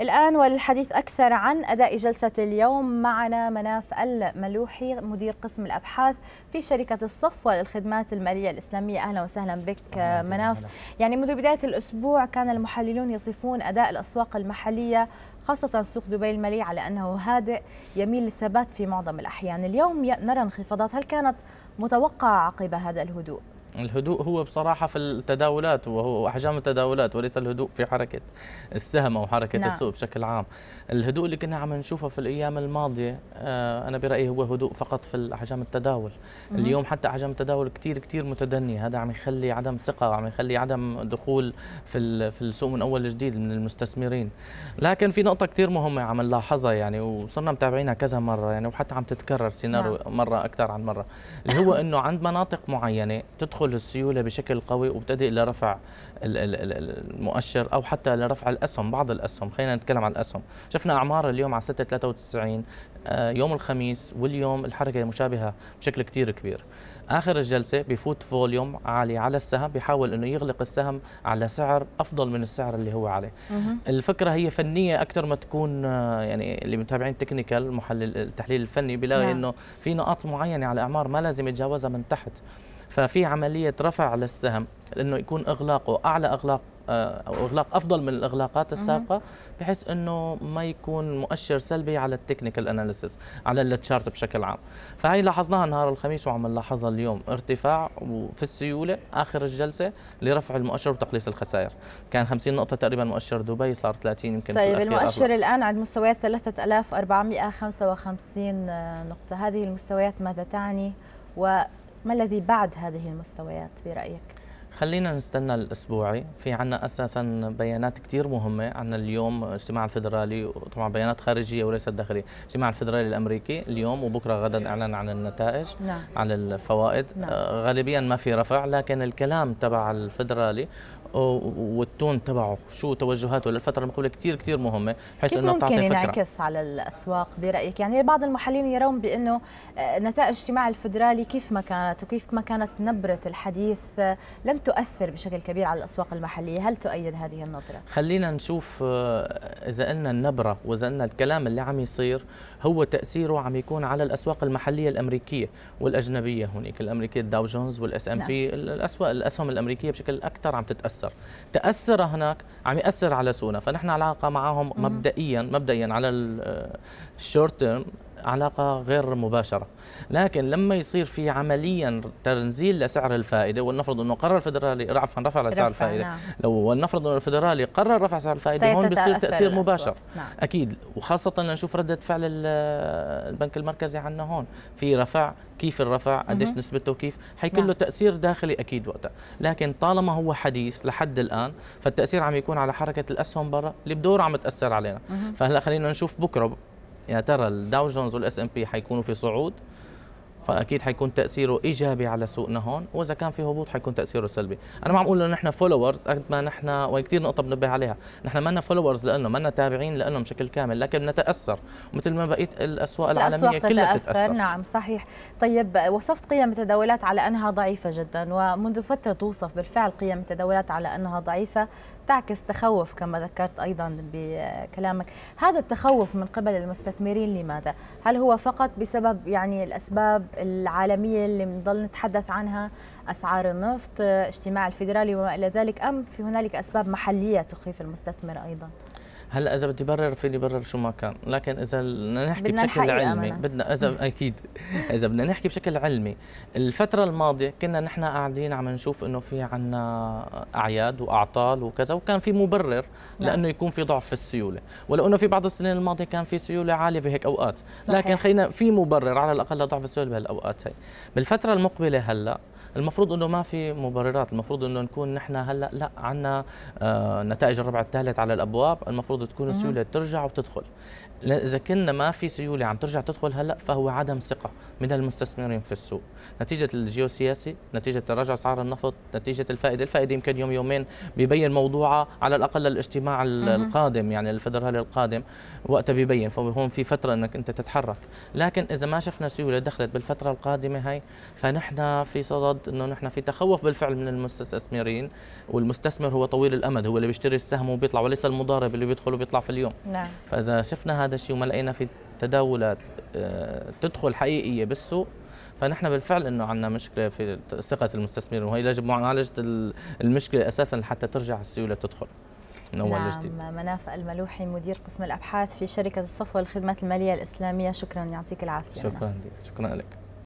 الآن والحديث أكثر عن أداء جلسة اليوم معنا مناف الملوحي مدير قسم الأبحاث في شركة الصفوة للخدمات المالية الإسلامية أهلا وسهلا بك مناف يعني منذ بداية الأسبوع كان المحللون يصفون أداء الأسواق المحلية خاصة سوق دبي المالي على أنه هادئ يميل للثبات في معظم الأحيان اليوم نرى انخفاضات هل كانت متوقعة عقب هذا الهدوء؟ الهدوء هو بصراحة في التداولات وهو أحجام التداولات وليس الهدوء في حركة السهم أو حركة نعم. السوق بشكل عام الهدوء اللي كنا عم نشوفه في الأيام الماضية آه أنا برأيي هو هدوء فقط في أحجام التداول مم. اليوم حتى أحجام التداول كتير كتير متدني هذا عم يخلي عدم ثقة وعم يخلي عدم دخول في في السوق من أول جديد من المستثمرين لكن في نقطة كتير مهمة عم نلاحظها يعني وصرنا متابعينها كذا مرة يعني وحتى عم تتكرر سيناريو نعم. مرة أكثر عن مرة اللي هو أنه عند مناطق معينة تدخل تدخل السيوله بشكل قوي وبتدي الى رفع المؤشر او حتى لرفع الاسهم بعض الاسهم خلينا نتكلم عن الاسهم شفنا اعمار اليوم على 693 آه، يوم الخميس واليوم الحركه مشابهه بشكل كثير كبير اخر الجلسه بفوت فوليوم عالي على السهم بيحاول انه يغلق السهم على سعر افضل من السعر اللي هو عليه الفكره هي فنيه اكثر ما تكون آه، يعني اللي متابعين تكنيكال محلل التحليل الفني بيلاقي نعم. انه في نقاط معينه على اعمار ما لازم يتجاوزها من تحت ففي عملية رفع للسهم انه يكون اغلاقه اعلى اغلاق آه، او اغلاق افضل من الاغلاقات السابقه بحيث انه ما يكون مؤشر سلبي على التكنيكال اناليسيس على التشارت بشكل عام فهي لاحظناها نهار الخميس وعم نلاحظها اليوم ارتفاع وفي السيوله اخر الجلسه لرفع المؤشر وتقليص الخسائر كان 50 نقطه تقريبا مؤشر دبي صار 30 يمكن طيب المؤشر أغلق. الان عند مستويات 3455 نقطه هذه المستويات ماذا تعني و ما الذي بعد هذه المستويات برأيك؟ خلينا نستنى الاسبوعي في عنا اساسا بيانات كثير مهمه عنا اليوم اجتماع الفدرالي وطبعا بيانات خارجيه وليست داخليه اجتماع الفدرالي الامريكي اليوم وبكره غدا نعم. اعلن عن النتائج نعم. عن الفوائد نعم. آه، غالبيا ما في رفع لكن الكلام تبع الفدرالي والتون تبعه شو توجهاته للفتره المقبله كثير كثير مهمه بحيث انه تعطي فكره ممكن ينعكس على الاسواق برايك يعني بعض المحللين يرون بانه آه، نتائج اجتماع الفدرالي كيف ما كانت وكيف ما كانت نبره الحديث آه، لم تؤثر بشكل كبير على الاسواق المحليه هل تؤيد هذه النظره خلينا نشوف آه، اذا قلنا النبره واذا قلنا الكلام اللي عم يصير هو تاثيره عم يكون على الاسواق المحليه الامريكيه والاجنبيه هناك الامريكيه الداو جونز والاس ام بي نعم. الاسواق الاسهم الامريكيه بشكل اكثر عم تتاثر تاثر تاثر هناك عم ياثر على سوقنا فنحن علاقه معهم مبدئيا مبدئيا على الشورت تيرم آه، علاقه غير مباشره لكن لما يصير في عمليا تنزيل لسعر الفائده ولنفرض انه قرر الفدرالي عفوا رفع سعر الفائده نعم. لو ولنفرض انه الفدرالي قرر رفع سعر الفائده هون بيصير تاثير مباشر نعم. اكيد وخاصه لنشوف رده فعل البنك المركزي عنا هون في رفع كيف الرفع قديش نسبته كيف حيكون نعم. له تاثير داخلي اكيد وقتها لكن طالما هو حديث لحد الان فالتاثير عم يكون على حركه الاسهم برا اللي بدور عم تاثر علينا فهلا خلينا نشوف بكره يا يعني ترى الداو جونز والاس ام بي حيكونوا في صعود فاكيد حيكون تاثيره ايجابي على سوقنا هون واذا كان في هبوط حيكون تاثيره سلبي انا ما عم اقول انه نحن فولورز قد ما نحن وهي كثير نقطه بنبه عليها نحن ما فولورز لانه ما تابعين لانه بشكل كامل لكن نتاثر مثل ما بقيت الاسواق العالميه كلها بتتاثر نعم صحيح طيب وصفت قيم التداولات على انها ضعيفه جدا ومنذ فتره توصف بالفعل قيم التداولات على انها ضعيفه تعكس تخوف كما ذكرت أيضا بكلامك هذا التخوف من قبل المستثمرين لماذا؟ هل هو فقط بسبب يعني الأسباب العالمية اللي بنضل نتحدث عنها أسعار النفط اجتماع الفيدرالي وما إلى ذلك أم في هنالك أسباب محلية تخيف المستثمر أيضا؟ هلا اذا بدي برر فيني برر شو ما كان لكن اذا بدنا نحكي بشكل علمي أمنا. بدنا اذا اكيد اذا بدنا نحكي بشكل علمي الفتره الماضيه كنا نحن قاعدين عم نشوف انه في عنا اعياد واعطال وكذا وكان في مبرر نعم. لانه يكون في ضعف في السيوله ولو انه في بعض السنين الماضيه كان في سيوله عاليه بهيك اوقات صحيح. لكن خلينا في مبرر على الاقل لضعف السيوله بهالاوقات هي بالفتره المقبله هلا المفروض انه ما في مبررات المفروض انه نكون نحن هلا لا عندنا آه نتائج الربع الثالث على الابواب المفروض تكون السيوله ترجع وتدخل اذا كنا ما في سيوله عم ترجع تدخل هلا فهو عدم ثقه من المستثمرين في السوق نتيجه الجيوسياسي نتيجه تراجع اسعار النفط نتيجه الفائده الفائده يمكن يوم يومين ببين موضوعها على الاقل للاجتماع القادم يعني الفدرالي القادم وقتها ببين فهون في فتره انك انت تتحرك لكن اذا ما شفنا سيوله دخلت بالفتره القادمه هاي فنحن في صدد انه نحن في تخوف بالفعل من المستثمرين والمستثمر هو طويل الامد هو اللي بيشتري السهم وبيطلع وليس المضارب اللي بيدخل بيدخل وبيطلع في اليوم نعم. فاذا شفنا هذا الشيء وما لقينا في تداولات آه، تدخل حقيقيه بالسوق فنحن بالفعل انه عندنا مشكله في ثقه المستثمرين وهي يجب معالجه المشكله اساسا حتى ترجع السيوله تدخل من اول نعم جديد. مناف الملوحي مدير قسم الابحاث في شركه الصفوه للخدمات الماليه الاسلاميه شكرا يعطيك العافيه شكرا لك شكرا لك